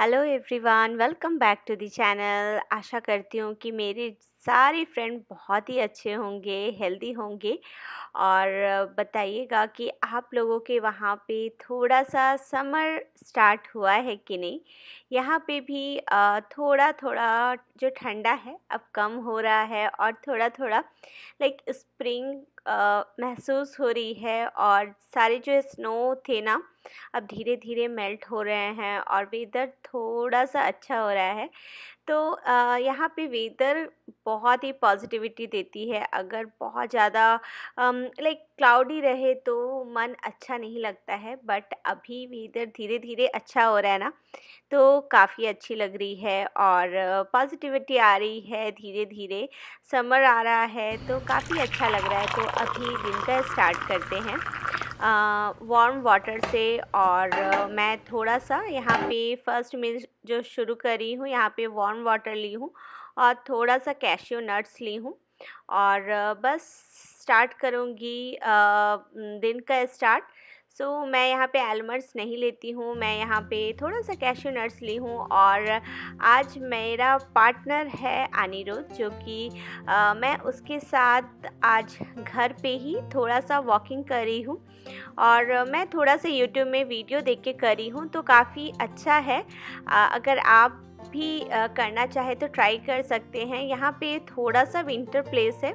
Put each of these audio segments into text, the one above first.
Hello everyone welcome back to the channel आशा करती हूँ कि मेरे सारे फ्रेंड बहुत ही अच्छे होंगे हेल्दी होंगे और बताइएगा कि आप लोगों के वहाँ पे थोड़ा सा समर स्टार्ट हुआ है कि नहीं यहाँ पे भी थोड़ा थोड़ा जो ठंडा है अब कम हो रहा है और थोड़ा थोड़ा लाइक स्प्रिंग महसूस हो रही है और सारे जो स्नो थे ना अब धीरे धीरे मेल्ट हो रहे हैं और वेदर थोड़ा सा अच्छा हो रहा है तो यहाँ पे वेदर बहुत ही पॉजिटिविटी देती है अगर बहुत ज़्यादा लाइक क्लाउडी रहे तो मन अच्छा नहीं लगता है बट अभी वेदर धीरे धीरे अच्छा हो रहा है ना तो काफ़ी अच्छी लग रही है और पॉजिटिविटी आ रही है धीरे धीरे समर आ रहा है तो काफ़ी अच्छा लग रहा है तो अभी विंटर स्टार्ट करते हैं वार्म वाटर से और मैं थोड़ा सा यहाँ पे फर्स्ट में जो शुरू करी हूँ यहाँ पे वार्म वाटर ली हूँ और थोड़ा सा कैशियो नट्स ली हूँ और बस स्टार्ट करूँगी दिन का स्टार्ट सो so, मैं यहाँ पे एलमर्स नहीं लेती हूँ मैं यहाँ पे थोड़ा सा कैशू नट्स ली हूँ और आज मेरा पार्टनर है अनिरुद्ध जो कि मैं उसके साथ आज घर पे ही थोड़ा सा वॉकिंग कर रही हूँ और मैं थोड़ा सा यूट्यूब में वीडियो देख के कर रही हूँ तो काफ़ी अच्छा है आ, अगर आप भी आ, करना चाहे तो ट्राई कर सकते हैं यहाँ पे थोड़ा सा विंटर प्लेस है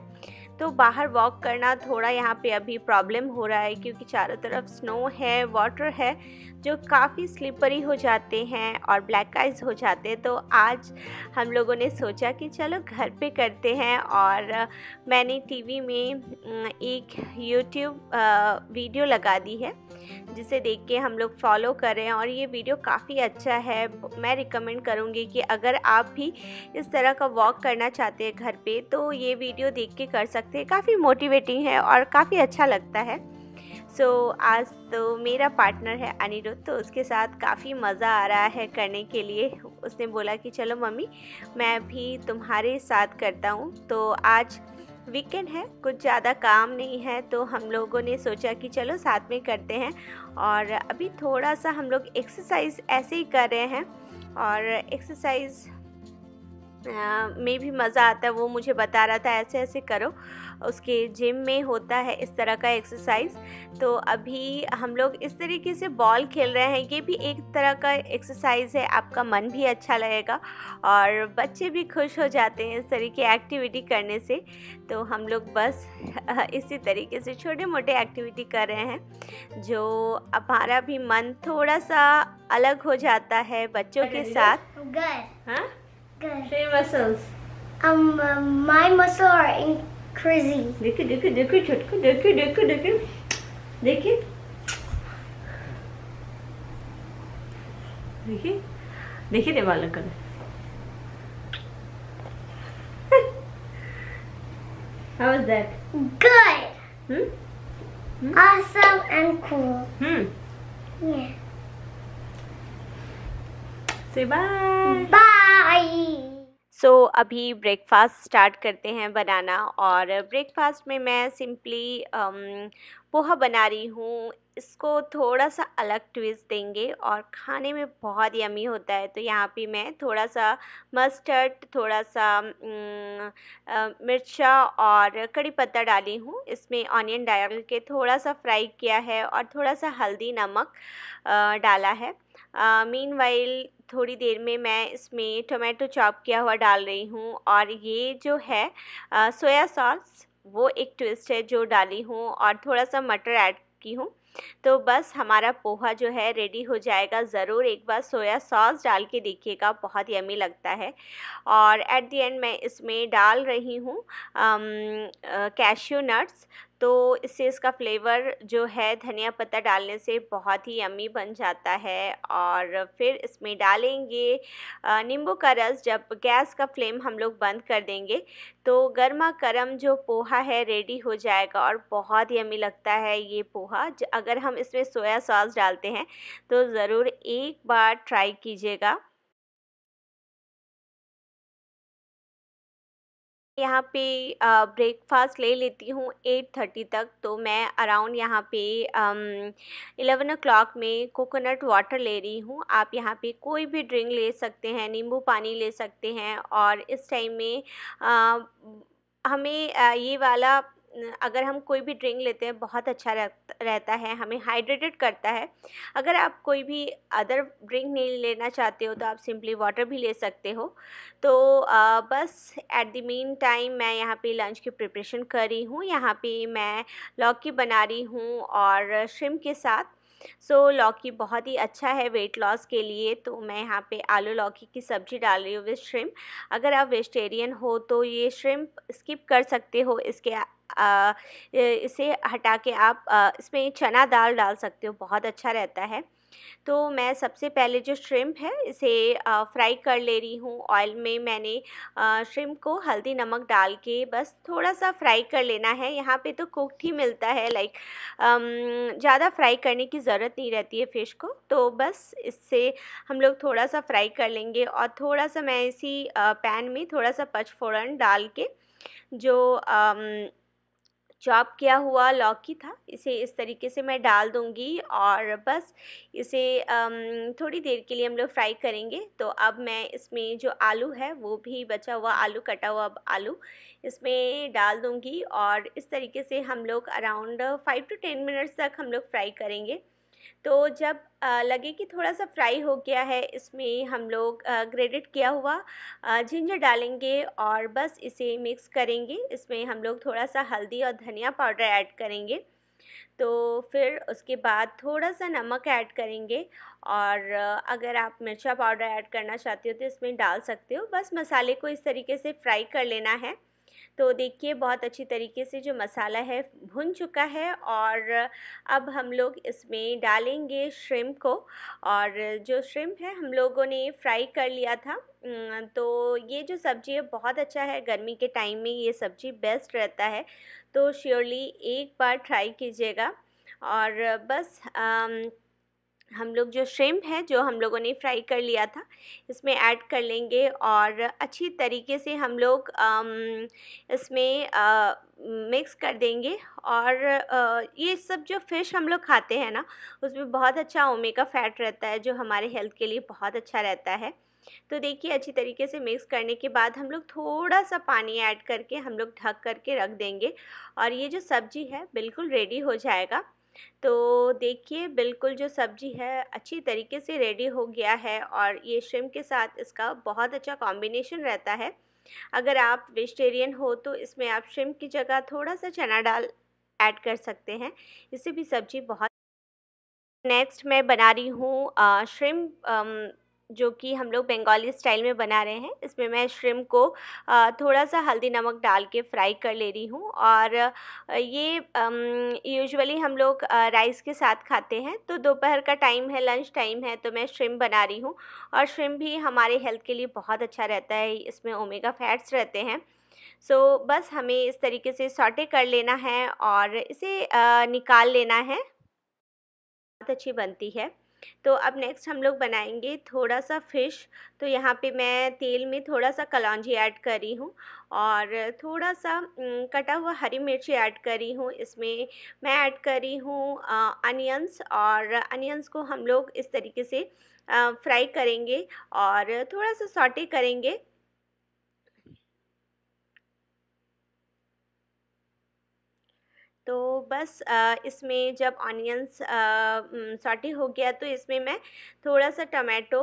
तो बाहर वॉक करना थोड़ा यहाँ पे अभी प्रॉब्लम हो रहा है क्योंकि चारों तरफ स्नो है वाटर है जो काफ़ी स्लिपरी हो जाते हैं और ब्लैक आइज हो जाते हैं तो आज हम लोगों ने सोचा कि चलो घर पे करते हैं और मैंने टीवी में एक यूट्यूब वीडियो लगा दी है जिसे देख के हम लोग फॉलो करें और ये वीडियो काफ़ी अच्छा है मैं रिकमेंड करूँगी कि अगर आप भी इस तरह का वॉक करना चाहते हैं घर पे तो ये वीडियो देख के कर सकते सकते हैं काफ़ी मोटिवेटिंग है और काफ़ी अच्छा लगता है सो so, आज तो मेरा पार्टनर है अनिरुद्ध तो उसके साथ काफ़ी मज़ा आ रहा है करने के लिए उसने बोला कि चलो मम्मी मैं भी तुम्हारे साथ करता हूँ तो आज वीकेंड है कुछ ज़्यादा काम नहीं है तो हम लोगों ने सोचा कि चलो साथ में करते हैं और अभी थोड़ा सा हम लोग एक्सरसाइज ऐसे ही कर रहे हैं और एक्सरसाइज में भी मज़ा आता है वो मुझे बता रहा था ऐसे ऐसे करो उसके जिम में होता है इस तरह का एक्सरसाइज तो अभी हम लोग इस तरीके से बॉल खेल रहे हैं ये भी एक तरह का एक्सरसाइज है आपका मन भी अच्छा लगेगा और बच्चे भी खुश हो जाते हैं इस तरीके एक्टिविटी करने से तो हम लोग बस इसी तरीके से छोटे मोटे एक्टिविटी कर रहे हैं जो हमारा भी मन थोड़ा सा अलग हो जाता है बच्चों के साथ हाँ muscles? Um, uh, my muscles are increasing. देखिए देखिए देखिए छटको देखिए How was that? Good. Hmm? Hmm? Awesome and cool. Hmm. Yeah. Say bye. Bye. So so, अभी ब्रेकफास्ट स्टार्ट करते हैं बनाना और ब्रेकफास्ट में मैं सिंपली um, पोहा बना रही हूँ इसको थोड़ा सा अलग ट्विस्ट देंगे और खाने में बहुत यमी होता है तो यहाँ पे मैं थोड़ा सा मस्टर्ड थोड़ा सा mm, मिर्चा और कड़ी पत्ता डाली हूँ इसमें ऑनियन डाल के थोड़ा सा फ्राई किया है और थोड़ा सा हल्दी नमक आ, डाला है मीन वाइल थोड़ी देर में मैं इसमें टोमेटो चॉप किया हुआ डाल रही हूँ और ये जो है सोया सॉस वो एक ट्विस्ट है जो डाली हूँ और थोड़ा सा मटर ऐड की हूँ तो बस हमारा पोहा जो है रेडी हो जाएगा ज़रूर एक बार सोया सॉस डाल के देखिएगा बहुत यमी लगता है और एट दी एंड मैं इसमें डाल रही हूँ कैश्यू नट्स तो इससे इसका फ्लेवर जो है धनिया पत्ता डालने से बहुत ही अमी बन जाता है और फिर इसमें डालेंगे नींबू का रस जब गैस का फ्लेम हम लोग बंद कर देंगे तो गर्मा गर्म जो पोहा है रेडी हो जाएगा और बहुत ही अमी लगता है ये पोहा अगर हम इसमें सोया सॉस डालते हैं तो ज़रूर एक बार ट्राई कीजिएगा यहाँ पे ब्रेकफास्ट ले लेती हूँ एट थर्टी तक तो मैं अराउंड यहाँ पे एलेवन ओ क्लाक में कोकोनट वाटर ले रही हूँ आप यहाँ पे कोई भी ड्रिंक ले सकते हैं नींबू पानी ले सकते हैं और इस टाइम में आ, हमें ये वाला अगर हम कोई भी ड्रिंक लेते हैं बहुत अच्छा रहता है हमें हाइड्रेटेड करता है अगर आप कोई भी अदर ड्रिंक नहीं लेना चाहते हो तो आप सिंपली वाटर भी ले सकते हो तो आ, बस एट द मेन टाइम मैं यहाँ पे लंच की प्रिपरेशन कर रही हूँ यहाँ पे मैं लौकी बना रही हूँ और श्रिम के साथ सो so, लौकी बहुत ही अच्छा है वेट लॉस के लिए तो मैं यहाँ पे आलू लौकी की सब्ज़ी डाल रही हूँ विथ श्रिम्प अगर आप वेजिटेरियन हो तो ये श्रिम्प स्किप कर सकते हो इसके इसे हटा के आप इसमें चना दाल डाल सकते हो बहुत अच्छा रहता है तो मैं सबसे पहले जो श्रिम्प है इसे फ्राई कर ले रही हूँ ऑयल में मैंने श्रिम्प को हल्दी नमक डाल के बस थोड़ा सा फ्राई कर लेना है यहाँ पे तो कुक ही मिलता है लाइक ज़्यादा फ्राई करने की ज़रूरत नहीं रहती है फ़िश को तो बस इससे हम लोग थोड़ा सा फ्राई कर लेंगे और थोड़ा सा मैं इसी पैन में थोड़ा सा पचफोरन डाल के जो आम, चॉप किया हुआ लौकी था इसे इस तरीके से मैं डाल दूँगी और बस इसे थोड़ी देर के लिए हम लोग फ्राई करेंगे तो अब मैं इसमें जो आलू है वो भी बचा हुआ आलू कटा हुआ आलू इसमें डाल दूँगी और इस तरीके से हम लोग around five to ten minutes तक हम लोग फ्राई करेंगे तो जब लगे कि थोड़ा सा फ्राई हो गया है इसमें हम लोग ग्रेडेड किया हुआ जिंजर डालेंगे और बस इसे मिक्स करेंगे इसमें हम लोग थोड़ा सा हल्दी और धनिया पाउडर ऐड करेंगे तो फिर उसके बाद थोड़ा सा नमक ऐड करेंगे और अगर आप मिर्चा पाउडर ऐड करना चाहते हो तो इसमें डाल सकते हो बस मसाले को इस तरीके से फ्राई कर लेना है तो देखिए बहुत अच्छी तरीके से जो मसाला है भुन चुका है और अब हम लोग इसमें डालेंगे श्रिम्प को और जो श्रिम्प है हम लोगों ने फ्राई कर लिया था तो ये जो सब्ज़ी है बहुत अच्छा है गर्मी के टाइम में ये सब्ज़ी बेस्ट रहता है तो श्योरली एक बार ट्राई कीजिएगा और बस आ, हम लोग जो श्रिम्प है जो हम लोगों ने फ्राई कर लिया था इसमें ऐड कर लेंगे और अच्छी तरीके से हम लोग इसमें मिक्स कर देंगे और आ, ये सब जो फ़िश हम लोग खाते हैं ना उसमें बहुत अच्छा ओमेगा फ़ैट रहता है जो हमारे हेल्थ के लिए बहुत अच्छा रहता है तो देखिए अच्छी तरीके से मिक्स करने के बाद हम लोग थोड़ा सा पानी ऐड करके हम लोग ढक करके रख देंगे और ये जो सब्ज़ी है बिल्कुल रेडी हो जाएगा तो देखिए बिल्कुल जो सब्जी है अच्छी तरीके से रेडी हो गया है और ये श्रिम के साथ इसका बहुत अच्छा कॉम्बिनेशन रहता है अगर आप वेजिटेरियन हो तो इसमें आप श्रिम की जगह थोड़ा सा चना डाल ऐड कर सकते हैं इससे भी सब्ज़ी बहुत नेक्स्ट मैं बना रही हूँ श्रिम जो कि हम लोग बंगाली स्टाइल में बना रहे हैं इसमें मैं श्रिम को थोड़ा सा हल्दी नमक डाल के फ्राई कर ले रही हूँ और ये यूजुअली हम लोग राइस के साथ खाते हैं तो दोपहर का टाइम है लंच टाइम है तो मैं श्रिम बना रही हूँ और श्रिम भी हमारे हेल्थ के लिए बहुत अच्छा रहता है इसमें ओमेगा फैट्स रहते हैं सो so, बस हमें इस तरीके से सॉटे कर लेना है और इसे निकाल लेना है बहुत अच्छी बनती है तो अब नेक्स्ट हम लोग बनाएंगे थोड़ा सा फ़िश तो यहाँ पे मैं तेल में थोड़ा सा कलौजी ऐड करी हूँ और थोड़ा सा कटा हुआ हरी मिर्ची ऐड करी हूँ इसमें मैं ऐड करी हूँ अनियंस और अनियंस को हम लोग इस तरीके से फ्राई करेंगे और थोड़ा सा सॉटे करेंगे तो बस इसमें जब ऑनियंस सॉटे हो गया तो इसमें मैं थोड़ा सा टमाटो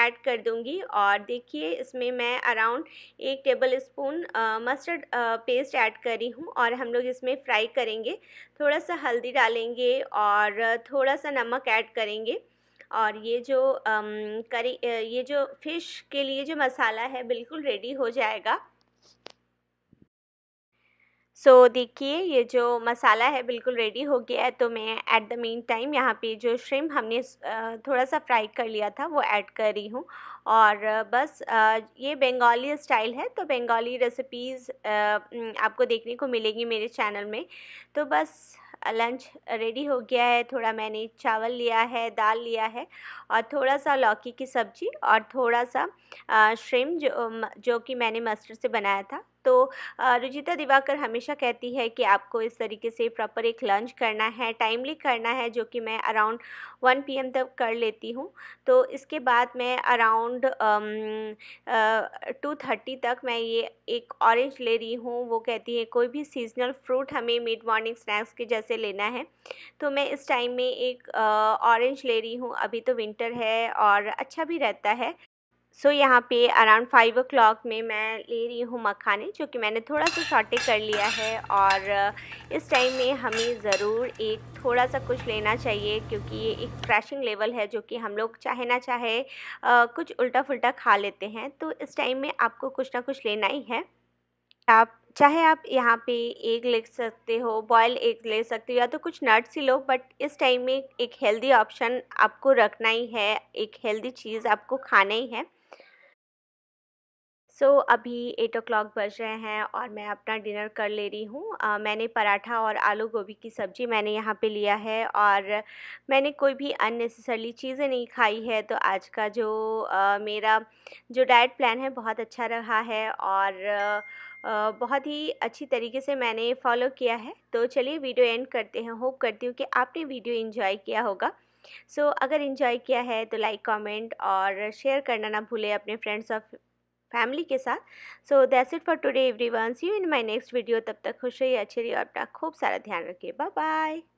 ऐड कर दूंगी और देखिए इसमें मैं अराउंड एक tablespoon mustard paste add करी हूँ और हम लोग इसमें फ्राई करेंगे थोड़ा सा हल्दी डालेंगे और थोड़ा सा नमक ऐड करेंगे और ये जो करी ये जो फ़िश के लिए जो मसाला है बिल्कुल रेडी हो जाएगा सो so, देखिए ये जो मसाला है बिल्कुल रेडी हो गया है तो मैं ऐट द मेन टाइम यहाँ पे जो श्रिम हमने थोड़ा सा फ्राई कर लिया था वो ऐड कर रही हूँ और बस ये बंगाली स्टाइल है तो बंगाली रेसिपीज़ आपको देखने को मिलेगी मेरे चैनल में तो बस लंच रेडी हो गया है थोड़ा मैंने चावल लिया है दाल लिया है और थोड़ा सा लौकी की सब्ज़ी और थोड़ा सा श्रिम जो जो कि मैंने मस्टर्ड से बनाया था तो रुजिता दिवाकर हमेशा कहती है कि आपको इस तरीके से प्रॉपर एक लंच करना है टाइमली करना है जो कि मैं अराउंड 1 पीएम तक कर लेती हूँ तो इसके बाद मैं अराउंड टू थर्टी तक मैं ये एक ऑरेंज ले रही हूँ वो कहती है कोई भी सीजनल फ्रूट हमें मिड मॉर्निंग स्नैक्स के जैसे लेना है तो मैं इस टाइम में एक ऑरेंज ले रही हूँ अभी तो विंटर है और अच्छा भी रहता है सो so, यहाँ पे अराउंड फाइव ओ में मैं ले रही हूँ मखाने जो कि मैंने थोड़ा सा शॉर्टेज कर लिया है और uh, इस टाइम में हमें ज़रूर एक थोड़ा सा कुछ लेना चाहिए क्योंकि ये एक क्रैशिंग लेवल है जो कि हम लोग चाहे ना चाहे आ, uh, कुछ उल्टा फुल्टा खा लेते हैं तो इस टाइम में आपको कुछ ना कुछ लेना ही है आप चाहे आप यहाँ पे एग ले सकते हो बॉयल एग ले सकते हो या तो कुछ नट्स ही लो बट इस टाइम में एक हेल्दी ऑप्शन आपको रखना ही है एक हेल्दी चीज़ आपको खाना ही है सो so, अभी एट ओ क्लाक बज रहे हैं और मैं अपना डिनर कर ले रही हूँ मैंने पराठा और आलू गोभी की सब्ज़ी मैंने यहाँ पे लिया है और मैंने कोई भी अननेसेसरली चीज़ें नहीं खाई है तो आज का जो आ, मेरा जो डाइट प्लान है बहुत अच्छा रहा है और आ, बहुत ही अच्छी तरीके से मैंने फॉलो किया है तो चलिए वीडियो एंड करते हैं होप करती हूँ कि आपने वीडियो इन्जॉय किया होगा सो so, अगर इन्जॉय किया है तो लाइक कॉमेंट और शेयर करना ना भूलें अपने फ्रेंड्स और फैमिली के साथ so that's it for today everyone see you in my next video तब तक खुश रहिए अच्छे रहिए और अपना खूब सारा ध्यान रखिए बाय बाय